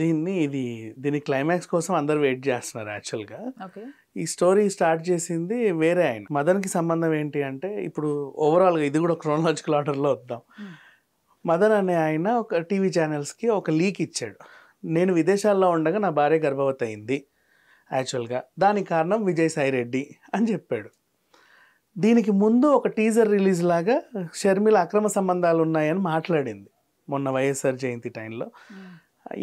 దీన్ని ఇది దీని క్లైమాక్స్ కోసం అందరు వెయిట్ చేస్తున్నారు యాక్చువల్గా ఈ స్టోరీ స్టార్ట్ చేసింది వేరే ఆయన మదన్కి సంబంధం ఏంటి అంటే ఇప్పుడు ఓవరాల్గా ఇది కూడా క్రోనలాజికల్ ఆర్డర్లో వద్దాం మదన్ hmm. అనే ఆయన ఒక టీవీ ఛానల్స్కి ఒక లీక్ ఇచ్చాడు నేను విదేశాల్లో ఉండగా నా భార్య గర్భవతి అయింది యాక్చువల్గా దానికి కారణం సాయి రెడ్డి అని చెప్పాడు దీనికి ముందు ఒక టీజర్ రిలీజ్ లాగా షర్మిల అక్రమ సంబంధాలు ఉన్నాయని మాట్లాడింది మొన్న వైఎస్ఆర్ జయంతి టైంలో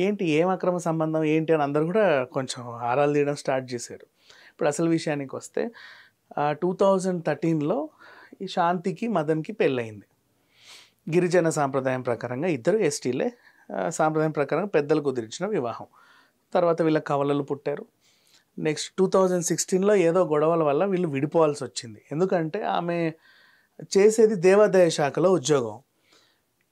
ఏంటి ఏం అక్రమ సంబంధం ఏంటి అని అందరూ కూడా కొంచెం ఆరాలు తీయడం స్టార్ట్ చేశారు ఇప్పుడు అసలు విషయానికి వస్తే టూ థౌజండ్ థర్టీన్లో ఈ శాంతికి మదన్కి పెళ్ళయింది గిరిజన సాంప్రదాయం ప్రకారంగా ఇద్దరు ఎస్టీలే సాంప్రదాయం ప్రకారంగా పెద్దలు కుదిరించిన వివాహం తర్వాత వీళ్ళ కవలలు పుట్టారు నెక్స్ట్ టూ థౌజండ్ సిక్స్టీన్లో ఏదో గొడవల వల్ల వీళ్ళు విడిపోవాల్సి వచ్చింది ఎందుకంటే ఆమె చేసేది దేవాదాయ శాఖలో ఉద్యోగం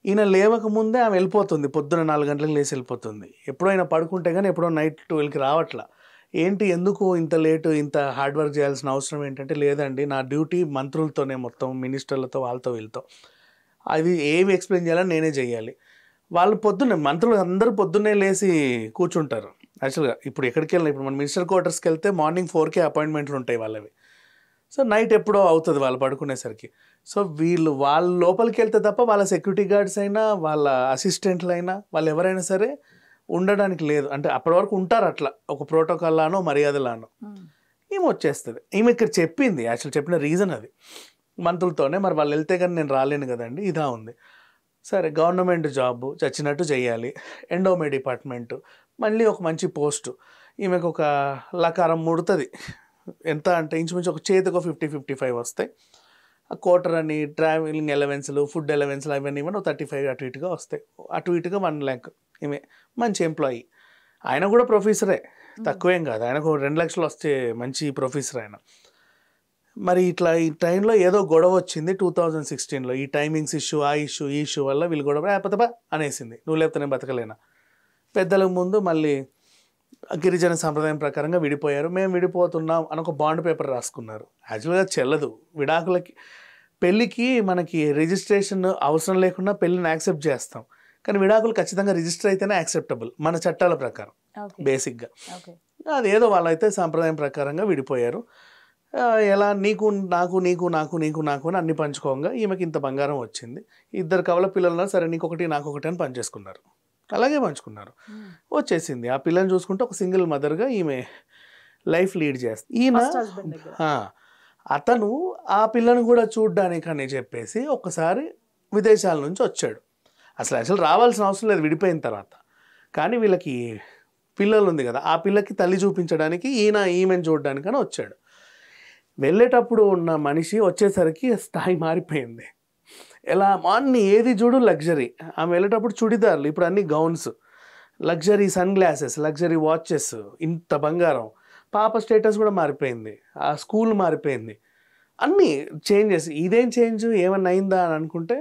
ఈయన లేవకముందే ఆమె వెళ్ళిపోతుంది పొద్దున నాలుగు గంటలకు లేచి వెళ్ళిపోతుంది ఎప్పుడైనా పడుకుంటే కానీ ఎప్పుడో నైట్ ట్వెల్వ్కి రావట్లా ఏంటి ఎందుకు ఇంత లేటు ఇంత హార్డ్ వర్క్ చేయాల్సిన అవసరం ఏంటంటే లేదండి నా డ్యూటీ మంత్రులతోనే మొత్తం మినిస్టర్లతో వాళ్ళతో వీళ్ళతో అది ఏమి ఎక్స్ప్లెయిన్ చేయాలని నేనే చేయాలి వాళ్ళు పొద్దున్నే మంత్రులు అందరూ పొద్దున్నే లేచి కూర్చుంటారు యాక్చువల్గా ఇప్పుడు ఎక్కడికి వెళ్ళినా ఇప్పుడు మన మినిస్టర్ క్వార్టర్స్కి వెళ్తే మార్నింగ్ ఫోర్కే అపాయింట్మెంట్లు ఉంటాయి వాళ్ళవి సో నైట్ ఎప్పుడో అవుతుంది వాళ్ళు పడుకునేసరికి సో వీళ్ళు వాళ్ళ లోపలికి వెళ్తే తప్ప వాళ్ళ సెక్యూరిటీ గార్డ్స్ అయినా వాళ్ళ అసిస్టెంట్లు అయినా వాళ్ళు ఎవరైనా సరే ఉండడానికి లేదు అంటే అప్పటి వరకు ఉంటారు అట్లా ఒక ప్రోటోకాల్లానో మర్యాదలానో ఈమె వచ్చేస్తుంది ఈమె ఇక్కడ చెప్పింది యాక్చువల్ చెప్పిన రీజన్ అది మంత్రులతోనే మరి వాళ్ళు వెళ్తే కానీ నేను రాలేను కదండి ఇదా ఉంది సరే గవర్నమెంట్ జాబ్ చచ్చినట్టు చేయాలి ఎండోమే డిపార్ట్మెంటు మళ్ళీ ఒక మంచి పోస్టు ఈమెకు ఒక లకారం ముడుతుంది ఎంత అంటే ఇంచుమించు ఒక చేతికి ఫిఫ్టీ ఫిఫ్టీ ఫైవ్ వస్తాయి క్వార్టర్ అని ట్రావెలింగ్ ఎలవెన్స్లు ఫుడ్ ఎలవెన్స్లు అవన్నీ ఇవన్నీ థర్టీ ఫైవ్ అటు ఇటుగా వస్తాయి అటు ఇటుగా వన్ ల్యాక్ ఇమే మంచి ఎంప్లాయీ ఆయన కూడా ప్రొఫెసరే తక్కువేం కాదు ఆయనకు రెండు లక్షలు వస్తే మంచి ప్రొఫెసర్ ఆయన మరి ఇట్లా ఈ టైంలో ఏదో గొడవ వచ్చింది టూ థౌజండ్ సిక్స్టీన్లో ఈ టైమింగ్స్ ఇష్యూ ఆ ఇష్యూ ఈ ఇష్యూ వల్ల వీళ్ళు గొడవ పతబా అనేసింది నువ్వు లేకపోతే నేను బతకలేనా పెద్దలకు ముందు మళ్ళీ గిరిజన సంప్రదాయం ప్రకారంగా విడిపోయారు మేము విడిపోతున్నాం అని ఒక బాండ్ పేపర్ రాసుకున్నారు యాక్చువల్గా చెల్లదు విడాకులకి పెళ్ళికి మనకి రిజిస్ట్రేషన్ అవసరం లేకుండా పెళ్ళిని యాక్సెప్ట్ చేస్తాం కానీ విడాకులు ఖచ్చితంగా రిజిస్టర్ అయితేనే యాక్సెప్టబుల్ మన చట్టాల ప్రకారం బేసిక్గా అదేదో వాళ్ళైతే సాంప్రదాయం ప్రకారంగా విడిపోయారు ఎలా నీకు నాకు నీకు నాకు నీకు నాకు అని అన్ని పంచుకోగా ఈమెకి ఇంత బంగారం వచ్చింది ఇద్దరు కవల పిల్లలు సరే నీకొకటి నాకొకటి అని పనిచేసుకున్నారు అలాగే పంచుకున్నారు వచ్చేసింది ఆ పిల్లని చూసుకుంటే ఒక సింగిల్ మదర్గా ఈమె లైఫ్ లీడ్ చేస్తుంది ఈయన అతను ఆ పిల్లని కూడా చూడ్డానికని చెప్పేసి ఒకసారి విదేశాల నుంచి వచ్చాడు అసలు అసలు రావాల్సిన అవసరం లేదు విడిపోయిన తర్వాత కానీ వీళ్ళకి పిల్లలు ఉంది కదా ఆ పిల్లకి తల్లి చూపించడానికి ఈయన ఈమెను చూడడానికని వచ్చాడు వెళ్ళేటప్పుడు ఉన్న మనిషి వచ్చేసరికి స్థాయి మారిపోయింది ఎలా అన్ని ఏది చూడు లగ్జరీ ఆమె వెళ్ళేటప్పుడు చుడిదార్లు ఇప్పుడు అన్ని gowns luxury sun glasses luxury watches ఇంత బంగారం పాప స్టేటస్ కూడా మారిపోయింది ఆ స్కూల్ మారిపోయింది అన్నీ చేంజెస్ ఇదేం చేంజ్ ఏమన్నా అయిందా అని అనుకుంటే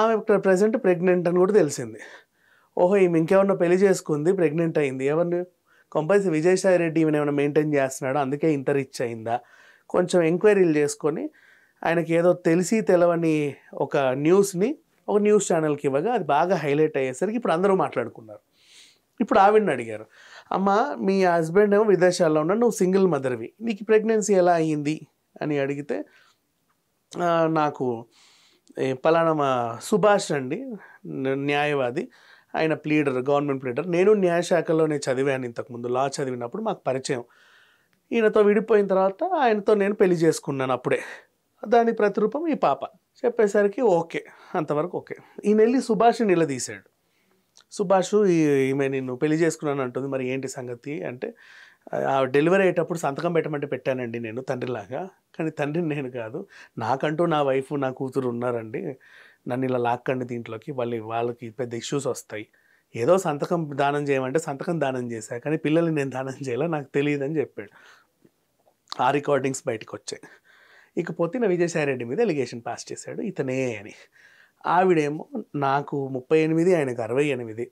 ఆమె ప్రజెంట్ ప్రెగ్నెంట్ అని కూడా తెలిసింది ఓహో ఈమె ఇంకేమన్నా పెళ్లి చేసుకుంది ప్రెగ్నెంట్ అయింది ఎవరిని కంపల్సరీ విజయసాయి రెడ్డి ఈమెను ఏమైనా మెయింటైన్ చేస్తున్నాడు అందుకే ఇంత రిచ్ అయిందా కొంచెం ఎంక్వైరీలు చేసుకొని ఆయనకి ఏదో తెలిసి తెలవని ఒక న్యూస్ని ఒక న్యూస్ ఛానల్కి ఇవ్వగా అది బాగా హైలైట్ అయ్యేసరికి ఇప్పుడు అందరూ మాట్లాడుకున్నారు ఇప్పుడు ఆవిడని అడిగారు అమ్మ మీ హస్బెండ్ ఏమో విదేశాల్లో ఉన్నా నువ్వు సింగిల్ మదర్వి నీకు ప్రెగ్నెన్సీ ఎలా అయ్యింది అని అడిగితే నాకు పలానా మా సుభాష్ అండి న్యాయవాది ఆయన ప్లీడర్ గవర్నమెంట్ ప్లీడర్ నేను న్యాయశాఖలోనే చదివాను ఇంతకుముందు లా చదివినప్పుడు మాకు పరిచయం ఈయనతో విడిపోయిన తర్వాత ఆయనతో నేను పెళ్లి చేసుకున్నాను అప్పుడే దాని ప్రతిరూపం ఈ పాప చెప్పేసరికి ఓకే అంతవరకు ఓకే ఈయన వెళ్ళి సుభాష్ నిలదీశాడు సుభాష్ ఈమె నిన్ను పెళ్లి చేసుకున్నాను అంటుంది మరి ఏంటి సంగతి అంటే ఆ డెలివరీ అయ్యేటప్పుడు సంతకం పెట్టమంటే పెట్టానండి నేను తండ్రిలాగా కానీ తండ్రిని నేను కాదు నాకంటూ నా వైఫ్ నా కూతురు ఉన్నారండి నన్ను ఇలా లాక్కండి దీంట్లోకి వాళ్ళు వాళ్ళకి పెద్ద ఇష్యూస్ వస్తాయి ఏదో సంతకం దానం చేయమంటే సంతకం దానం చేశాను కానీ పిల్లల్ని నేను దానం చేయాలో నాకు తెలియదని చెప్పాడు ఆ రికార్డింగ్స్ బయటకు వచ్చాయి ఇకపోతే నా విజయసాయిరెడ్డి మీద ఎలిగేషన్ పాస్ చేశాడు ఇతనే అని ఆవిడేమో నాకు ముప్పై ఎనిమిది ఆయనకు అరవై ఎనిమిది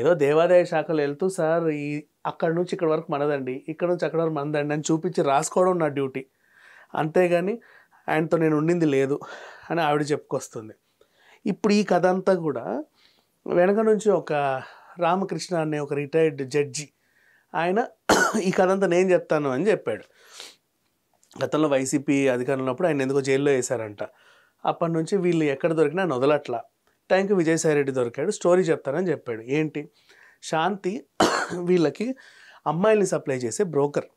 ఏదో దేవాదాయ శాఖలో వెళ్తూ సార్ ఈ అక్కడి నుంచి ఇక్కడ వరకు మనదండి ఇక్కడ నుంచి అక్కడ వరకు మనదండి అని చూపించి రాసుకోవడం నా డ్యూటీ అంతేగాని ఆయనతో నేను ఉండింది లేదు అని ఆవిడ చెప్పుకొస్తుంది ఇప్పుడు ఈ కథ అంతా కూడా వెనక నుంచి ఒక రామకృష్ణ అనే ఒక రిటైర్డ్ జడ్జి ఆయన ఈ కథ అంతా నేను చెప్తాను అని చెప్పాడు గతంలో వైసీపీ అధికారంలో ఉన్నప్పుడు ఆయన ఎందుకో జైల్లో వేశారంట అప్పటి నుంచి వీళ్ళు ఎక్కడ దొరికినా నొదలట్ల వదలట్లా టైంకి విజయసాయిరెడ్డి దొరికాడు స్టోరీ చెప్తానని చెప్పాడు ఏంటి శాంతి వీళ్ళకి అమ్మాయిల్ని సప్లై చేసే బ్రోకర్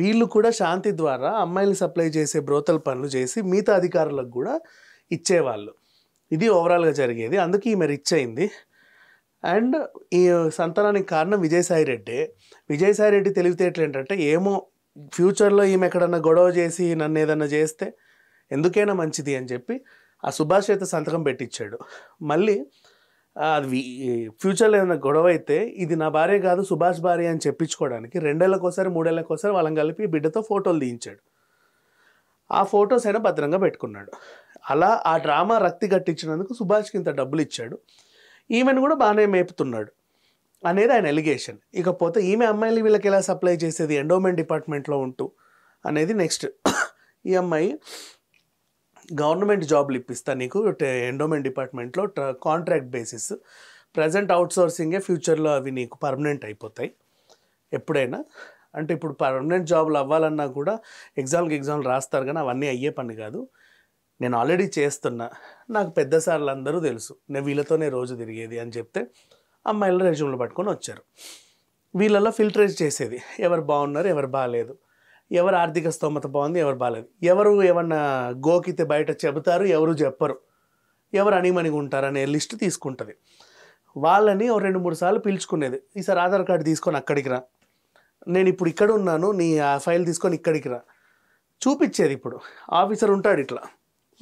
వీళ్ళు కూడా శాంతి ద్వారా అమ్మాయిలు సప్లై చేసే బ్రోతల పనులు చేసి మిగతా అధికారులకు కూడా ఇచ్చేవాళ్ళు ఇది ఓవరాల్గా జరిగేది అందుకే ఈమె రిచ్ అయింది అండ్ ఈ సంతానానికి కారణం విజయసాయి రెడ్డి విజయసాయి రెడ్డి తెలివితేటలు ఏంటంటే ఏమో ఫ్యూచర్లో ఈమె ఎక్కడన్నా గొడవ చేసి నన్ను ఏదన్నా చేస్తే ఎందుకైనా మంచిది అని చెప్పి ఆ సుభాష్ అయితే సంతకం పెట్టించాడు మళ్ళీ అది ఫ్యూచర్లో ఏదైనా గొడవ అయితే ఇది నా భార్య కాదు సుభాష్ భార్య అని చెప్పించుకోవడానికి రెండేళ్ళకోసారి మూడేళ్ళకోసారి వాళ్ళని కలిపి బిడ్డతో ఫోటోలు తీయించాడు ఆ ఫొటోస్ అయినా భద్రంగా పెట్టుకున్నాడు అలా ఆ డ్రామా రక్తి కట్టించినందుకు సుభాష్కి ఇంత డబ్బులు ఇచ్చాడు ఈమెను కూడా బాగానే మేపుతున్నాడు అనేది ఆయన ఎలిగేషన్ ఇకపోతే ఈమె అమ్మాయిలు వీళ్ళకి ఎలా సప్లై చేసేది ఎండోమెంట్ డిపార్ట్మెంట్లో ఉంటూ అనేది నెక్స్ట్ ఈ అమ్మాయి గవర్నమెంట్ జాబ్లు ఇప్పిస్తా నీకు ఎండోమెంట్ డిపార్ట్మెంట్లో కాంట్రాక్ట్ బేసిస్ ప్రజెంట్ అవుట్సోర్సింగే ఫ్యూచర్లో అవి నీకు పర్మనెంట్ అయిపోతాయి ఎప్పుడైనా అంటే ఇప్పుడు పర్మనెంట్ జాబ్లు అవ్వాలన్నా కూడా ఎగ్జామ్కి ఎగ్జామ్లు రాస్తారు కానీ అవన్నీ అయ్యే పని కాదు నేను ఆల్రెడీ చేస్తున్నా నాకు పెద్ద సార్లు అందరూ తెలుసు నేను వీళ్ళతోనే రోజు తిరిగేది అని చెప్తే అమ్మాయిల రెజ్యూమ్లు పట్టుకొని వచ్చారు వీళ్ళల్లో ఫిల్టరేజ్ చేసేది ఎవరు బాగున్నారు ఎవరు బాగాలేదు ఎవరు ఆర్థిక స్తోమత బాగుంది ఎవరు బాగాలేదు ఎవరు ఏమన్నా గోకితే బయట చెబుతారు ఎవరు చెప్పరు ఎవరు అణిమణిగా అనే లిస్ట్ తీసుకుంటుంది వాళ్ళని ఓ రెండు మూడు సార్లు పిలుచుకునేది ఈసారి ఆధార్ కార్డు తీసుకొని అక్కడికి రా నేను ఇప్పుడు ఇక్కడ ఉన్నాను నీ ఆ ఫైల్ తీసుకొని ఇక్కడికి రా చూపించేది ఇప్పుడు ఆఫీసర్ ఉంటాడు ఇట్లా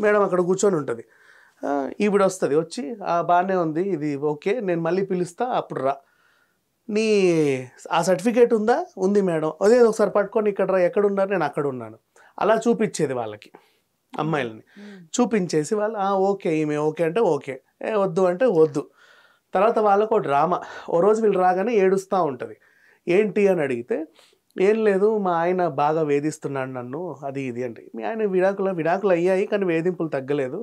మేడం అక్కడ కూర్చొని ఉంటుంది ఈవిడ వస్తుంది వచ్చి బాగానే ఉంది ఇది ఓకే నేను మళ్ళీ పిలుస్తా అప్పుడు రా నీ ఆ సర్టిఫికేట్ ఉందా ఉంది మేడం అదే ఒకసారి పట్టుకొని ఇక్కడ రా ఎక్కడ ఉన్నారు నేను అక్కడ ఉన్నాను అలా చూపించేది వాళ్ళకి అమ్మాయిలని చూపించేసి వాళ్ళు ఓకే ఈమె ఓకే అంటే ఓకే ఏ వద్దు అంటే వద్దు తర్వాత వాళ్ళకు ఒక డ్రామా ఓ రోజు వీళ్ళు రాగానే ఏడుస్తూ ఉంటుంది ఏంటి అని అడిగితే ఏం లేదు మా ఆయన బాగా వేధిస్తున్నాడు నన్ను అది ఇది అంటే మీ ఆయన విడాకులు విడాకులు అయ్యాయి కానీ వేధింపులు తగ్గలేదు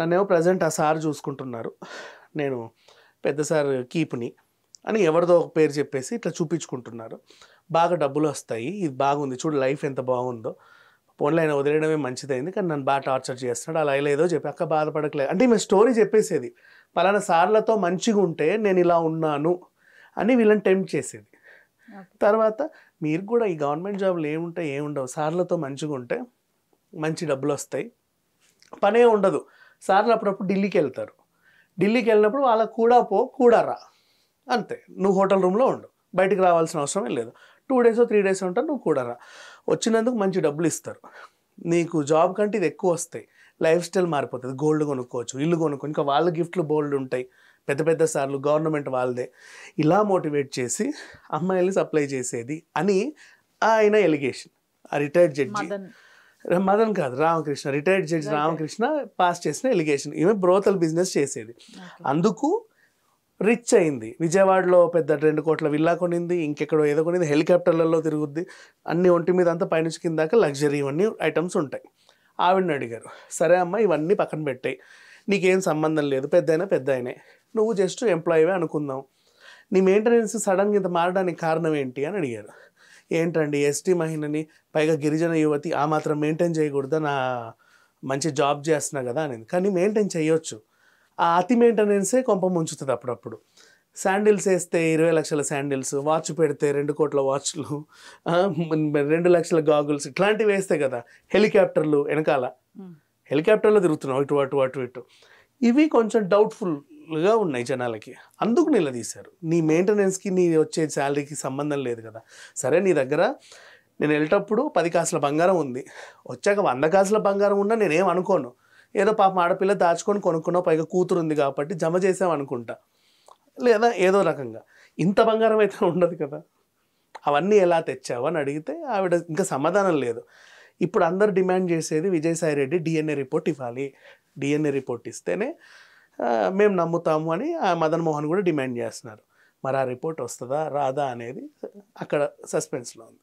నన్నేమో ప్రజెంట్ ఆ సార్ చూసుకుంటున్నారు నేను పెద్ద సార్ కీప్ని అని ఎవరిదో ఒక పేరు చెప్పేసి ఇట్లా చూపించుకుంటున్నారు బాగా డబ్బులు వస్తాయి ఇది బాగుంది చూడు లైఫ్ ఎంత బాగుందో ఫోన్లో ఆయన వదిలేయడమే మంచిదైంది కానీ నన్ను బాగా టార్చర్ చేస్తున్నాడు అలా అయ్యలేదో చెప్పి అక్క బాధపడకలేదు అంటే మేము స్టోరీ చెప్పేసేది పలానా సార్లతో మంచిగా ఉంటే నేను ఇలా ఉన్నాను అని వీళ్ళని టెంప్ట్ చేసేది తర్వాత మీరు కూడా ఈ గవర్నమెంట్ జాబ్లు ఏముంటాయి ఏముండవు సార్లతో మంచిగా ఉంటే మంచి డబ్బులు వస్తాయి పనే ఉండదు సార్లు అప్పుడప్పుడు ఢిల్లీకి వెళ్తారు ఢిల్లీకి వెళ్ళినప్పుడు వాళ్ళకు కూడా పో కూడా రా అంతే నువ్వు హోటల్ రూమ్లో ఉండు బయటకు రావాల్సిన అవసరమే లేదు టూ డేస్ త్రీ డేస్ ఉంటారు నువ్వు కూడా రా వచ్చినందుకు మంచి డబ్బులు ఇస్తారు నీకు జాబ్ కంటే ఇది ఎక్కువ వస్తాయి లైఫ్ స్టైల్ మారిపోతుంది గోల్డ్ కొనుక్కోవచ్చు ఇల్లు కొనుక్కో ఇంకా వాళ్ళ గిఫ్ట్లు బోల్డ్ ఉంటాయి పెద్ద పెద్ద సార్లు గవర్నమెంట్ వాళ్ళదే ఇలా మోటివేట్ చేసి అమ్మాయిలు సప్లై చేసేది అని ఆయన ఎలిగేషన్ ఆ రిటైర్డ్ జడ్జి మదన్ కాదు Ramakrishna retired judge Ramakrishna pass చేసిన ఎలిగేషన్ ఈమె బ్రోతల్ బిజినెస్ చేసేది అందుకు రిచ్ అయింది విజయవాడలో పెద్ద రెండు కోట్ల విల్లా కొనింది ఇంకెక్కడో ఏదో కొనింది హెలికాప్టర్లలో తిరుగుద్ది అన్ని ఒంటి మీద అంతా పైనుంచి కింద లగ్జరీ ఇవన్నీ ఐటమ్స్ ఉంటాయి ఆవిడని అడిగారు సరే అమ్మ ఇవన్నీ పక్కన పెట్టాయి నీకేం సంబంధం లేదు పెద్ద అయినా పెద్ద అయినా నువ్వు జస్ట్ ఎంప్లాయీవే అనుకుందాం నీ మెయింటెనెన్స్ సడన్గా ఇంత మారడానికి కారణం ఏంటి అని అడిగారు ఏంటండి ఎస్టీ మహిళని పైగా గిరిజన యువతి ఆ మాత్రం మెయింటైన్ చేయకూడదు నా మంచి జాబ్ చేస్తున్నా కదా నేను కానీ మెయింటైన్ చేయొచ్చు ఆ అతి మెయింటెనెన్సే కొంప ముంచుతుంది అప్పుడప్పుడు శాండిల్స్ వేస్తే ఇరవై లక్షల శాండిల్స్ వాచ్ పెడితే రెండు కోట్ల వాచ్లు రెండు లక్షల గాగుల్స్ ఇట్లాంటివి వేస్తే కదా హెలికాప్టర్లు వెనకాల హెలికాప్టర్లో తిరుగుతున్నావు ఇటు అటు అటు ఇటు ఇవి కొంచెం డౌట్ఫుల్ గా ఉన్నాయి జనాలకి అందుకు నిలదీశారు నీ మెయింటెనెన్స్కి నీ వచ్చే శాలరీకి సంబంధం లేదు కదా సరే నీ దగ్గర నేను వెళ్ళేటప్పుడు పది కాసుల బంగారం ఉంది వచ్చాక వంద కాసుల బంగారం ఉన్నా నేనేం అనుకోను ఏదో పాపం ఆడపిల్ల దాచుకొని కొనుక్కున్నా పైగా కూతురు ఉంది కాబట్టి జమ చేసామనుకుంటా లేదా ఏదో రకంగా ఇంత బంగారం అయితే ఉండదు కదా అవన్నీ ఎలా తెచ్చావు అని అడిగితే ఆవిడ ఇంకా సమాధానం లేదు ఇప్పుడు అందరు డిమాండ్ చేసేది విజయసాయి రెడ్డి డిఎన్ఏ రిపోర్ట్ ఇవ్వాలి డిఎన్ఏ రిపోర్ట్ ఇస్తేనే మేము నమ్ముతాము అని మదన్ మోహన్ కూడా డిమాండ్ చేస్తున్నారు మరి ఆ రిపోర్ట్ వస్తుందా రాదా అనేది అక్కడ సస్పెన్స్లో ఉంది